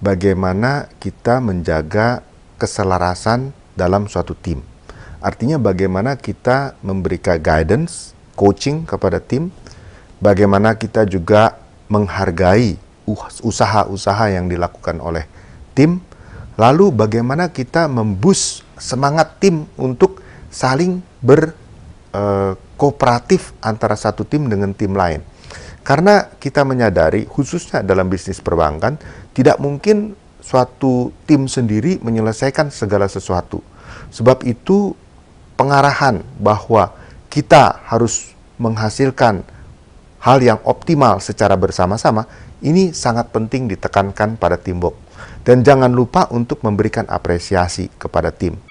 bagaimana kita menjaga keselarasan dalam suatu tim. Artinya bagaimana kita memberikan guidance, coaching kepada tim, bagaimana kita juga menghargai usaha-usaha yang dilakukan oleh tim, lalu bagaimana kita membus semangat tim untuk saling berkooperatif eh, antara satu tim dengan tim lain. Karena kita menyadari, khususnya dalam bisnis perbankan, tidak mungkin suatu tim sendiri menyelesaikan segala sesuatu. Sebab itu, pengarahan bahwa kita harus menghasilkan hal yang optimal secara bersama-sama ini sangat penting ditekankan pada timbok. Dan jangan lupa untuk memberikan apresiasi kepada tim.